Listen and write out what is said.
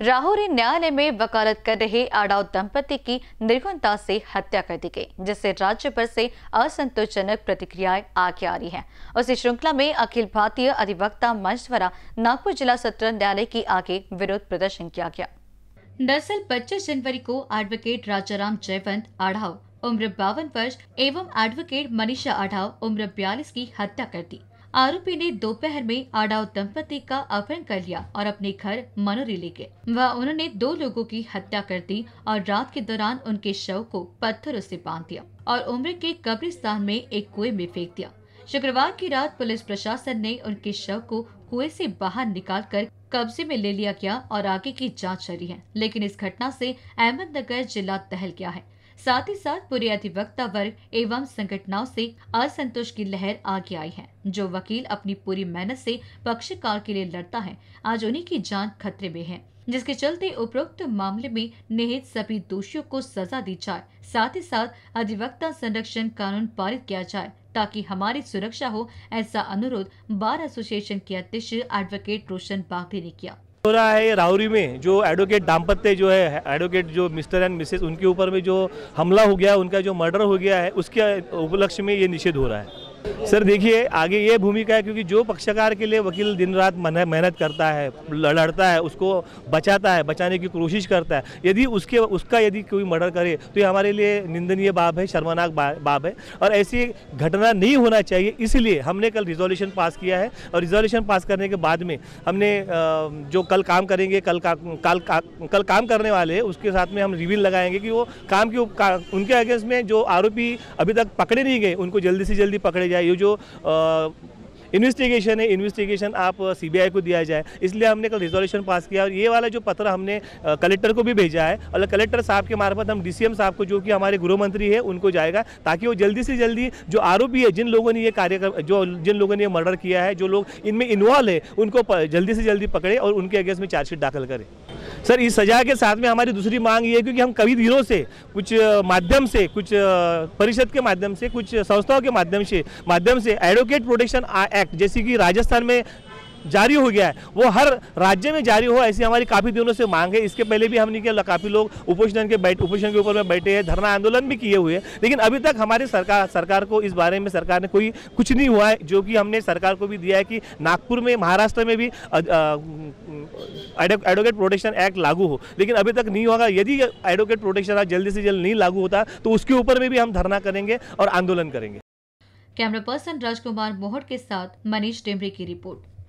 राहुरी न्यायालय में वकालत कर रहे आडाव दंपति की निर्गुणता से हत्या कर दी गई जिससे राज्य भर से असंतोषजनक प्रतिक्रियाएं आगे आ रही हैं। उसी श्रृंखला में अखिल भारतीय अधिवक्ता मंच द्वारा नागपुर जिला सत्र न्यायालय के आगे विरोध प्रदर्शन किया गया दरअसल पच्चीस जनवरी को एडवोकेट राजाराम जयवंत आढ़ाव उम्र बावन वर्ष एवं एडवोकेट मनीषा आढ़ाव उम्र बयालीस की हत्या कर दी आरोपी ने दोपहर में आडाव दंपति का अपहरण कर लिया और अपने घर मनोरी ले गए वह उन्होंने दो लोगों की हत्या कर दी और रात के दौरान उनके शव को पत्थरों से बांध दिया और उम्र के कब्रिस्तान में एक कुएं में फेंक दिया शुक्रवार की रात पुलिस प्रशासन ने उनके शव को कुएं से बाहर निकाल कर कब्जे में ले लिया गया और आगे की जांच जारी है लेकिन इस घटना से अहमदनगर जिला दहल गया है साथ ही साथ पूरे अधिवक्ता वर्ग एवं संगठनाओं से असंतोष की लहर आगे आई है जो वकील अपनी पूरी मेहनत से पक्षकार के लिए लड़ता है आज उन्हीं की जान खतरे में है जिसके चलते उपरोक्त मामले में निहित सभी दोषियों को सजा दी जाए साथ ही साथ अधिवक्ता संरक्षण कानून पारित किया जाए ताकि हमारी सुरक्षा हो ऐसा अनुरोध बार एसोसिएशन के अध्यक्ष एडवोकेट रोशन बागदे ने किया हो रहा है राउरी में जो एडवोकेट दाम्पत्य जो है एडवोकेट जो मिस्टर एंड मिसेस उनके ऊपर में जो हमला हो गया उनका जो मर्डर हो गया है उसके उपलक्ष्य में ये निषेध हो रहा है सर देखिए आगे ये भूमिका है क्योंकि जो पक्षकार के लिए वकील दिन रात मेहनत करता है लड़ता है उसको बचाता है बचाने की कोशिश करता है यदि उसके उसका यदि कोई मर्डर करे तो ये हमारे लिए निंदनीय बाब है शर्मनाक बाब है और ऐसी घटना नहीं होना चाहिए इसलिए हमने कल रिजोल्यूशन पास किया है और रिजोल्यूशन पास करने के बाद में हमने जो कल काम करेंगे कल का, का, कल काम करने वाले उसके साथ में हम रिविल लगाएंगे कि वो काम के उनके अगेंस्ट में जो आरोपी अभी तक पकड़े नहीं गए उनको जल्दी से जल्दी पकड़े जाए ये जो इन्वेस्टिगेशन है इन्वेस्टिगेशन आप सीबीआई को दिया जाए इसलिए हमने कल रिजोल्यूशन पास किया और ये वाला जो पत्र हमने कलेक्टर को भी भेजा है और कलेक्टर साहब के मार्फत हम डीसीएम साहब को जो कि हमारे गृह मंत्री है उनको जाएगा ताकि वो जल्दी से जल्दी जो आरोपी है जिन लोगों ने ये कार्य जो जिन लोगों ने ये मर्डर किया है जो लोग इनमें इन्वॉल्व है उनको जल्दी से जल्दी पकड़े और उनके अगेंस्ट में चार्जशीट दाखिल करें सर इस सजा के साथ में हमारी दूसरी मांग ये है क्योंकि हम कई दिनों से कुछ माध्यम से कुछ परिषद के माध्यम से कुछ संस्थाओं के माध्यम से माध्यम से एडवोकेट प्रोटेक्शन एक्ट जैसे कि राजस्थान में जारी हो गया है वो हर राज्य में जारी हो ऐसी हमारी काफ़ी दिनों से मांग है इसके पहले भी हमने क्या काफ़ी लोग उपोषण के बैठ उपोषण के ऊपर में बैठे हैं धरना आंदोलन भी किए हुए हैं लेकिन अभी तक हमारे सरकार सरकार को इस बारे में सरकार ने कोई कुछ नहीं हुआ है जो कि हमने सरकार को भी दिया है कि नागपुर में महाराष्ट्र में भी एडवोकेट प्रोटेक्शन एक्ट लागू हो लेकिन अभी तक नहीं होगा यदि एडवोकेट प्रोटेक्शन एक्ट जल्दी से जल्द नहीं लागू होता तो उसके ऊपर में भी हम धरना करेंगे और आंदोलन करेंगे कैमरा पर्सन राजकुमार मोहट के साथ मनीष डेमरी की रिपोर्ट